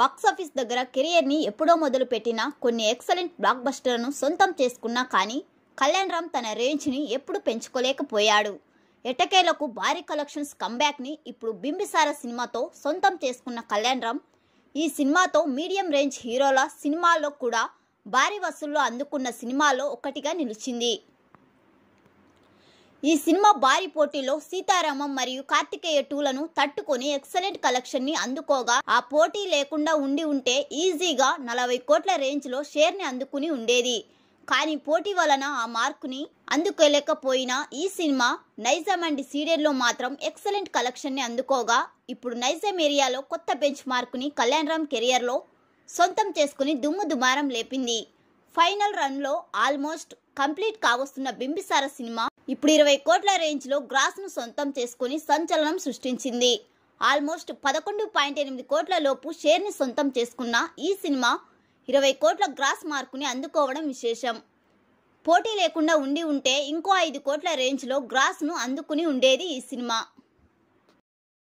box office దగ్గర కెరియర్ని ఎప్పుడో మొదలుపెట్టిన కొన్ని ఎక్సలెంట్ బ్లాక్ బస్టర్లను సొంతం చేసుకున్నా కానీ కళ్యాణ్ రామ్ తన రేంజ్ని ఎప్పుడు పెంచుకోలేకపోయాడు ఎటకేలకు భారీ కలెక్షన్స్ కంబ్యాక్ని ఇప్పుడు బింబిసార సినిమాతో సొంతం చేసుకున్న కళ్యాణ్ రామ్ ఈ సినిమాతో మీడియం రేంజ్ హీరోల సినిమాల్లో కూడా భారీ వసూళ్లు అందుకున్న సినిమాలో ఒకటిగా నిలిచింది ఈ సినిమా భారీ పోటీలో సీతారామం మరియు కార్తికేయ టూలను తట్టుకొని ఎక్సలెంట్ కలెక్షన్ ని అందుకోగా ఆ పోటీ లేకుండా ఉండి ఉంటే ఈజీగా నలభై కోట్ల రేంజ్ లో షేర్ ని అందుకుని ఉండేది కానీ పోటీ వలన ఆ మార్కుని అందుకోలేకపోయినా ఈ సినిమా నైజాం అండ్ లో మాత్రం ఎక్సలెంట్ కలెక్షన్ని అందుకోగా ఇప్పుడు నైజాం ఏరియాలో కొత్త బెంచ్ మార్కుని కళ్యాణ్ రామ్ కెరియర్లో సొంతం చేసుకుని దుమ్ము దుమారం లేపింది ఫైనల్ రన్లో ఆల్మోస్ట్ కంప్లీట్ కావస్తున్న బింబిసార సినిమా ఇప్పుడు ఇరవై కోట్ల రేంజ్లో గ్రాస్ను సొంతం చేసుకుని సంచలనం సృష్టించింది ఆల్మోస్ట్ పదకొండు పాయింట్ ఎనిమిది కోట్ల లోపు షేర్ని సొంతం చేసుకున్న ఈ సినిమా ఇరవై కోట్ల గ్రాస్ మార్కుని అందుకోవడం విశేషం పోటీ లేకుండా ఉండి ఉంటే ఇంకో ఐదు కోట్ల రేంజ్లో గ్రాస్ను అందుకుని ఉండేది ఈ సినిమా